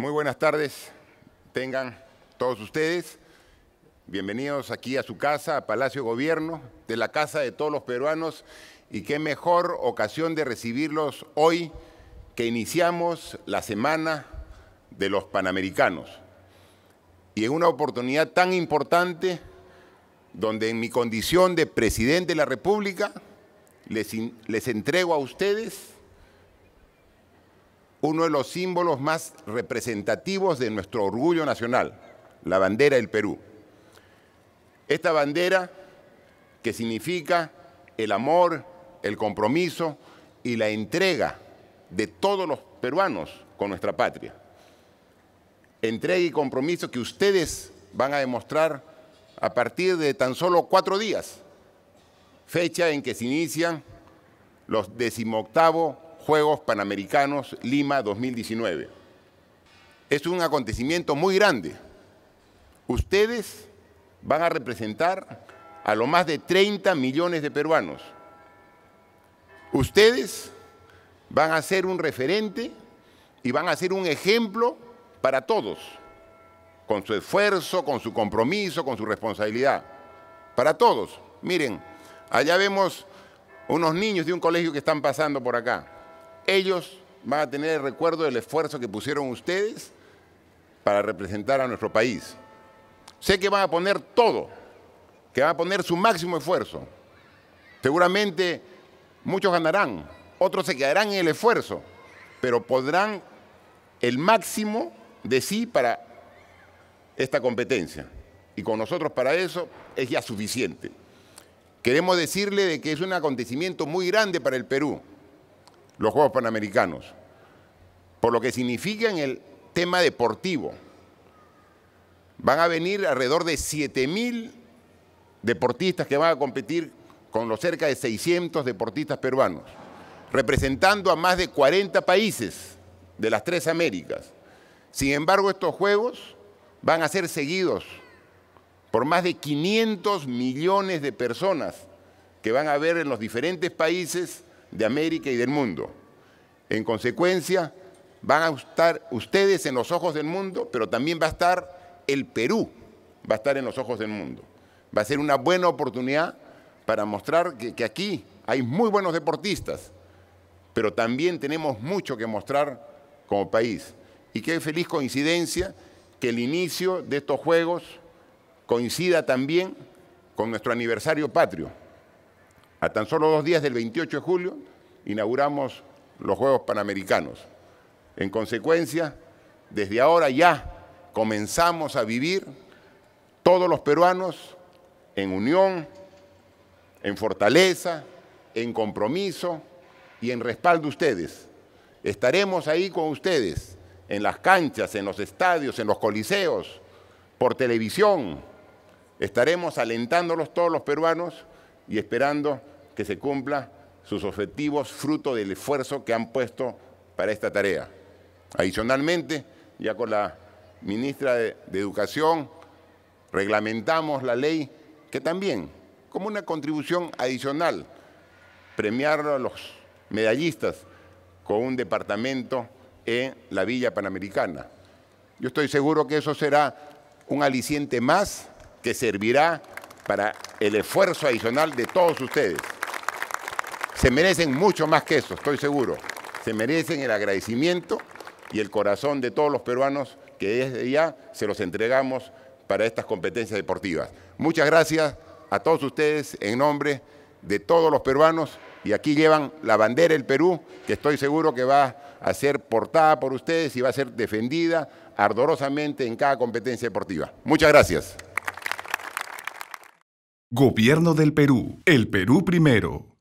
Muy buenas tardes, tengan todos ustedes. Bienvenidos aquí a su casa, a Palacio Gobierno, de la casa de todos los peruanos. Y qué mejor ocasión de recibirlos hoy que iniciamos la semana de los Panamericanos. Y en una oportunidad tan importante donde en mi condición de presidente de la República les, les entrego a ustedes uno de los símbolos más representativos de nuestro orgullo nacional, la bandera del Perú. Esta bandera que significa el amor, el compromiso y la entrega de todos los peruanos con nuestra patria. Entrega y compromiso que ustedes van a demostrar a partir de tan solo cuatro días, fecha en que se inician los decimoctavos Juegos Panamericanos Lima 2019. Es un acontecimiento muy grande. Ustedes van a representar a lo más de 30 millones de peruanos. Ustedes van a ser un referente y van a ser un ejemplo para todos, con su esfuerzo, con su compromiso, con su responsabilidad. Para todos. Miren, allá vemos unos niños de un colegio que están pasando por acá. Ellos van a tener el recuerdo del esfuerzo que pusieron ustedes para representar a nuestro país. Sé que van a poner todo, que van a poner su máximo esfuerzo. Seguramente muchos ganarán, otros se quedarán en el esfuerzo, pero podrán el máximo de sí para esta competencia. Y con nosotros para eso es ya suficiente. Queremos decirle de que es un acontecimiento muy grande para el Perú los Juegos Panamericanos, por lo que significa en el tema deportivo. Van a venir alrededor de 7.000 deportistas que van a competir con los cerca de 600 deportistas peruanos, representando a más de 40 países de las tres Américas. Sin embargo, estos Juegos van a ser seguidos por más de 500 millones de personas que van a ver en los diferentes países de América y del mundo. En consecuencia, van a estar ustedes en los ojos del mundo, pero también va a estar el Perú, va a estar en los ojos del mundo. Va a ser una buena oportunidad para mostrar que, que aquí hay muy buenos deportistas, pero también tenemos mucho que mostrar como país. Y qué feliz coincidencia que el inicio de estos Juegos coincida también con nuestro aniversario patrio. A tan solo dos días del 28 de julio inauguramos los Juegos Panamericanos. En consecuencia, desde ahora ya comenzamos a vivir todos los peruanos en unión, en fortaleza, en compromiso y en respaldo a ustedes. Estaremos ahí con ustedes, en las canchas, en los estadios, en los coliseos, por televisión. Estaremos alentándolos todos los peruanos y esperando que se cumpla sus objetivos fruto del esfuerzo que han puesto para esta tarea. Adicionalmente, ya con la ministra de, Educación, reglamentamos la ley que también, como una contribución adicional, premiar a los medallistas con un departamento en la Villa Panamericana. Yo estoy seguro que eso será un aliciente más que servirá para el esfuerzo adicional de todos ustedes se merecen mucho más que eso, estoy seguro. Se merecen el agradecimiento y el corazón de todos los peruanos que desde ya se los entregamos para estas competencias deportivas. Muchas gracias a todos ustedes en nombre de todos los peruanos y aquí llevan la bandera del Perú, que estoy seguro que va a ser portada por ustedes y va a ser defendida ardorosamente en cada competencia deportiva. Muchas gracias. Gobierno del Perú. El Perú primero.